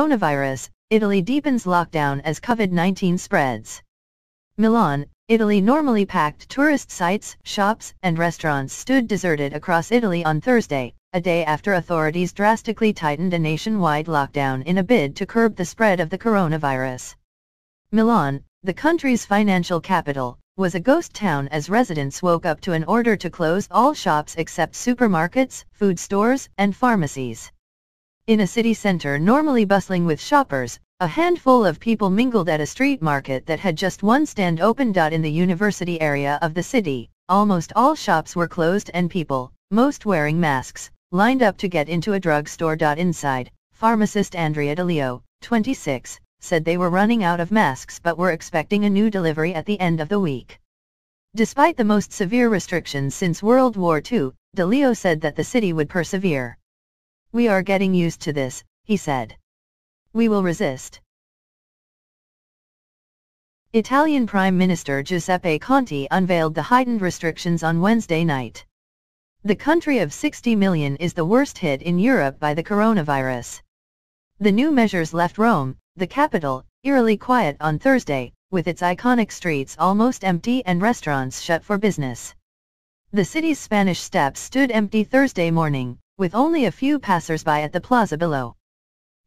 Coronavirus, Italy deepens lockdown as COVID-19 spreads. Milan, Italy normally packed tourist sites, shops and restaurants stood deserted across Italy on Thursday, a day after authorities drastically tightened a nationwide lockdown in a bid to curb the spread of the coronavirus. Milan, the country's financial capital, was a ghost town as residents woke up to an order to close all shops except supermarkets, food stores and pharmacies. In a city center normally bustling with shoppers, a handful of people mingled at a street market that had just one stand open. In the university area of the city, almost all shops were closed and people, most wearing masks, lined up to get into a drugstore. Inside, pharmacist Andrea DeLeo, 26, said they were running out of masks but were expecting a new delivery at the end of the week. Despite the most severe restrictions since World War II, DeLeo said that the city would persevere. We are getting used to this, he said. We will resist. Italian Prime Minister Giuseppe Conte unveiled the heightened restrictions on Wednesday night. The country of 60 million is the worst hit in Europe by the coronavirus. The new measures left Rome, the capital, eerily quiet on Thursday, with its iconic streets almost empty and restaurants shut for business. The city's Spanish steps stood empty Thursday morning, with only a few passersby at the plaza below.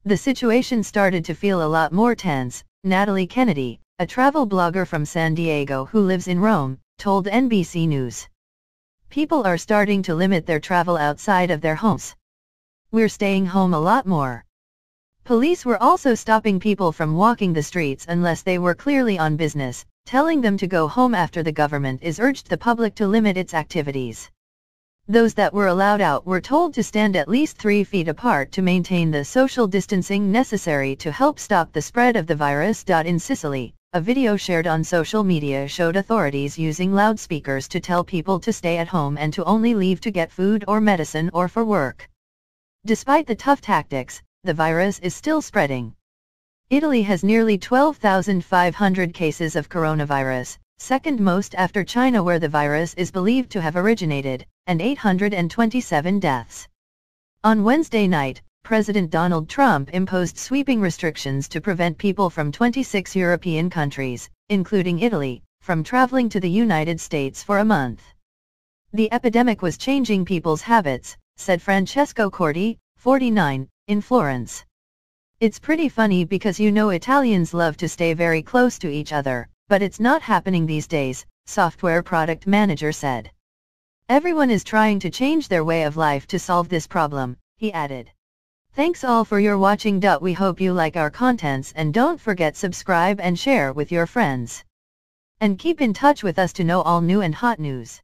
The situation started to feel a lot more tense, Natalie Kennedy, a travel blogger from San Diego who lives in Rome, told NBC News. People are starting to limit their travel outside of their homes. We're staying home a lot more. Police were also stopping people from walking the streets unless they were clearly on business, telling them to go home after the government is urged the public to limit its activities. Those that were allowed out were told to stand at least three feet apart to maintain the social distancing necessary to help stop the spread of the virus. In Sicily, a video shared on social media showed authorities using loudspeakers to tell people to stay at home and to only leave to get food or medicine or for work. Despite the tough tactics, the virus is still spreading. Italy has nearly 12,500 cases of coronavirus, second most after China where the virus is believed to have originated, and 827 deaths. On Wednesday night, President Donald Trump imposed sweeping restrictions to prevent people from 26 European countries, including Italy, from traveling to the United States for a month. The epidemic was changing people's habits, said Francesco Corti, 49, in Florence. It's pretty funny because you know Italians love to stay very close to each other, but it's not happening these days, software product manager said. Everyone is trying to change their way of life to solve this problem, he added. Thanks all for your watching. We hope you like our contents and don't forget subscribe and share with your friends. And keep in touch with us to know all new and hot news.